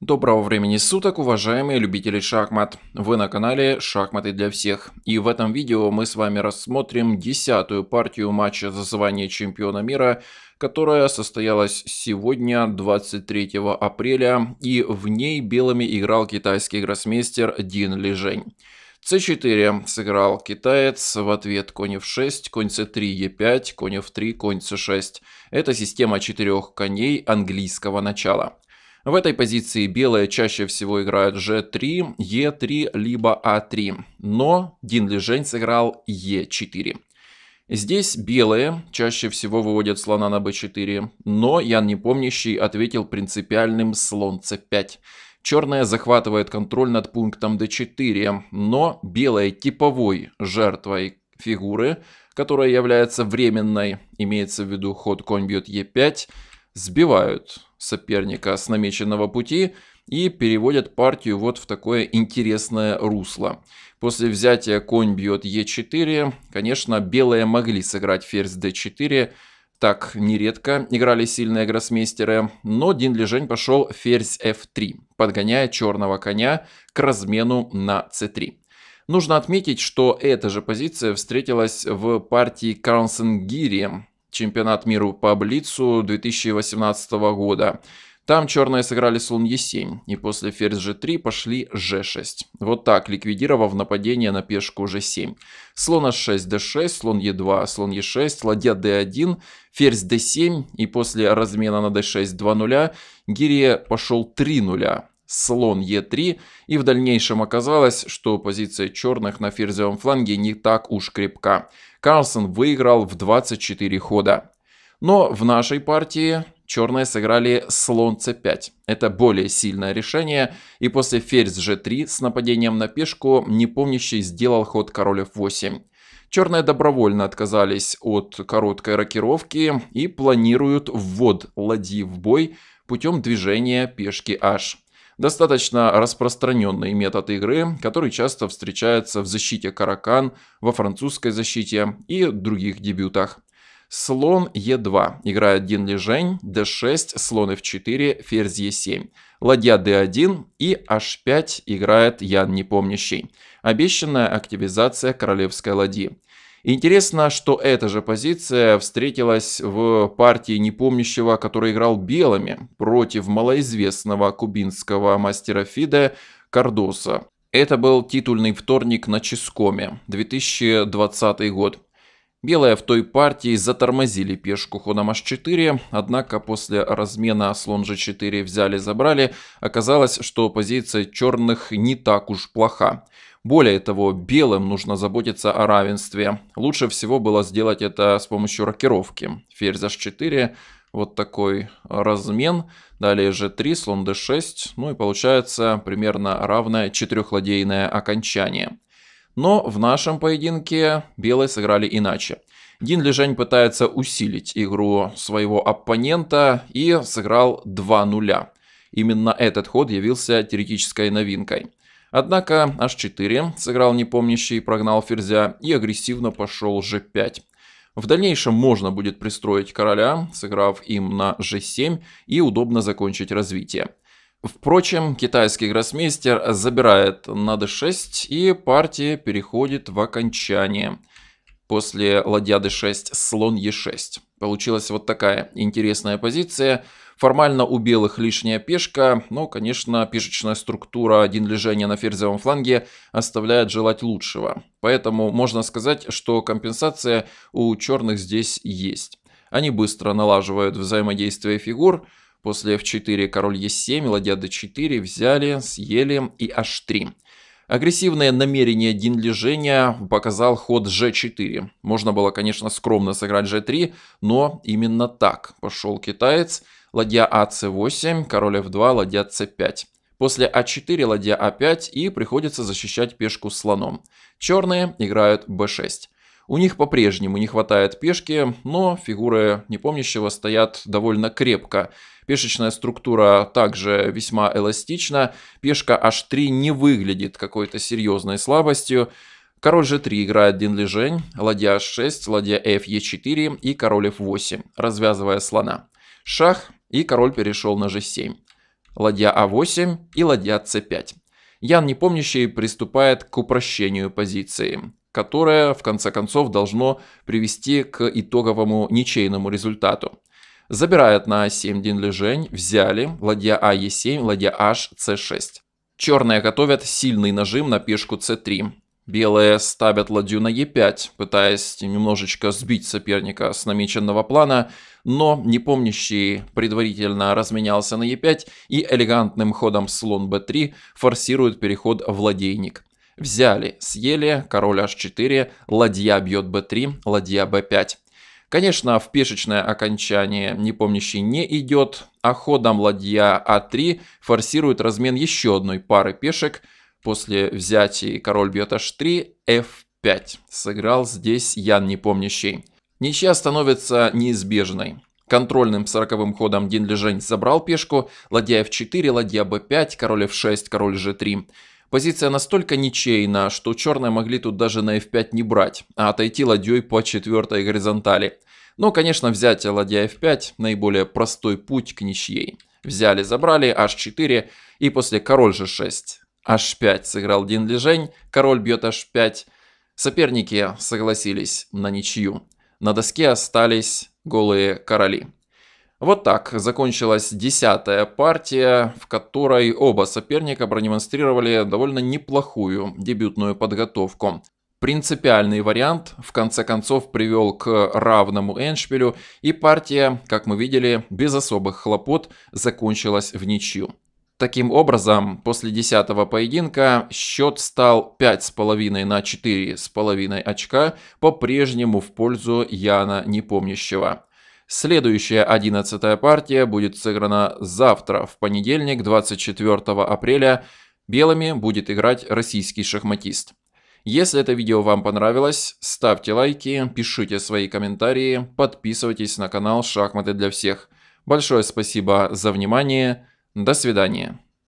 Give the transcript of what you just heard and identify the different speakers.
Speaker 1: Доброго времени суток, уважаемые любители шахмат! Вы на канале «Шахматы для всех» и в этом видео мы с вами рассмотрим десятую партию матча за звание чемпиона мира, которая состоялась сегодня, 23 апреля, и в ней белыми играл китайский гроссмейстер Дин Лижень. c4 сыграл китаец, в ответ конь f6, конь c3, e5, конь f3, конь c6. Это система четырех коней английского начала. В этой позиции белые чаще всего играют g3, e3, либо a3, а но Дин Лижень сыграл e4. Здесь белые чаще всего выводят слона на b4, но Ян Непомнящий ответил принципиальным слон c5. Черная захватывает контроль над пунктом d4, но белая типовой жертвой фигуры, которая является временной, имеется в виду ход конь бьет e5, сбивают соперника с намеченного пути и переводят партию вот в такое интересное русло. После взятия конь бьет Е4, конечно, белые могли сыграть ферзь d4, так нередко играли сильные гроссмейстеры, но Дин Лежень пошел ферзь f3, подгоняя черного коня к размену на c3. Нужно отметить, что эта же позиция встретилась в партии Карлсенгири чемпионат мира по Блицу 2018 года. Там черные сыграли слон Е7, и после ферзь G3 пошли G6. Вот так, ликвидировав нападение на пешку G7. Слон H6, D6, слон E2, слон E6, ладья D1, ферзь D7, и после размена на D6 2 0 гирия пошел 3 0 слон Е3, и в дальнейшем оказалось, что позиция черных на ферзевом фланге не так уж крепка. Карлсон выиграл в 24 хода. Но в нашей партии черные сыграли слон c5. Это более сильное решение, и после ферзь g3 с нападением на пешку непомнящий сделал ход король f8. Черные добровольно отказались от короткой рокировки и планируют ввод ладьи в бой путем движения пешки h. Достаточно распространенный метод игры, который часто встречается в защите Каракан, во французской защите и других дебютах. Слон Е2, игра 1 лежень, d6, слон f4, ферзь е 7 ладья d1 и h5 играет Ян Непомнящий. Обещанная активизация королевской ладьи. Интересно, что эта же позиция встретилась в партии непомнящего, который играл белыми, против малоизвестного кубинского мастера Фиде Кардоса. Это был титульный вторник на Ческоме, 2020 год. Белые в той партии затормозили пешку ходом h4, однако после размена слон g4 взяли-забрали, оказалось, что позиция черных не так уж плоха. Более того, белым нужно заботиться о равенстве. Лучше всего было сделать это с помощью рокировки. Ферзь h4, вот такой размен. Далее g3, слон d6. Ну и получается примерно равное четырехладейное окончание. Но в нашем поединке белые сыграли иначе. Дин Лежень пытается усилить игру своего оппонента и сыграл 2 нуля. Именно этот ход явился теоретической новинкой. Однако h4 сыграл непомнящий, и прогнал ферзя и агрессивно пошел g5. В дальнейшем можно будет пристроить короля, сыграв им на g7 и удобно закончить развитие. Впрочем, китайский гроссмейстер забирает на d6 и партия переходит в окончание. После ладья d6 слон e6. Получилась вот такая интересная позиция – Формально у белых лишняя пешка, но, конечно, пешечная структура один лежения на ферзевом фланге оставляет желать лучшего. Поэтому можно сказать, что компенсация у черных здесь есть. Они быстро налаживают взаимодействие фигур. После f4 король e7, ладья d4 взяли, съели и h3. Агрессивное намерение Динлижения показал ход g4. Можно было, конечно, скромно сыграть g3, но именно так пошел китаец – ладья АЦ8, король F2, ладья C5. После А4 ладья А5 и приходится защищать пешку слоном. Черные играют Б6. У них по-прежнему не хватает пешки, но фигуры непомнящего стоят довольно крепко. Пешечная структура также весьма эластична. Пешка h3 не выглядит какой-то серьезной слабостью. Король g3 играет динлежень, ладья h6, ладья f 4 и король f8, развязывая слона. Шах и король перешел на g7. Ладья а8 и ладья c5. Ян Непомнящий приступает к упрощению позиции, которое в конце концов должно привести к итоговому ничейному результату. Забирает на а7 Дин Лежень, взяли, ладья а е7, ладья h, c6. Черные готовят сильный нажим на пешку c3. Белые ставят ладью на e5, пытаясь немножечко сбить соперника с намеченного плана но непомнящий предварительно разменялся на Е5 и элегантным ходом слон b 3 форсирует переход владейник Взяли, съели, король H4, ладья бьет B3, ладья B5. Конечно, в пешечное окончание непомнящий не идет, а ходом ладья А3 форсирует размен еще одной пары пешек. После взятия король бьет H3, F5. Сыграл здесь Ян непомнящий. Ничья становится неизбежной. Контрольным сороковым ходом Динлижень забрал пешку, ладья f4, ладья b5, король f6, король g3. Позиция настолько ничейна, что черные могли тут даже на f5 не брать, а отойти ладьей по четвертой горизонтали. Но, конечно, взятие ладья f5 – наиболее простой путь к ничьей. Взяли, забрали, h4 и после король g6. h5 сыграл Динлижень, король бьет h5. Соперники согласились на ничью. На доске остались голые короли. Вот так закончилась десятая партия, в которой оба соперника продемонстрировали довольно неплохую дебютную подготовку. Принципиальный вариант в конце концов привел к равному эндшпилю, и партия, как мы видели, без особых хлопот закончилась в ничью. Таким образом, после 10 поединка счет стал 5,5 на 4,5 очка, по-прежнему в пользу Яна Непомнящего. Следующая 11 партия будет сыграна завтра, в понедельник, 24 апреля. Белыми будет играть российский шахматист. Если это видео вам понравилось, ставьте лайки, пишите свои комментарии, подписывайтесь на канал «Шахматы для всех». Большое спасибо за внимание. До свидания.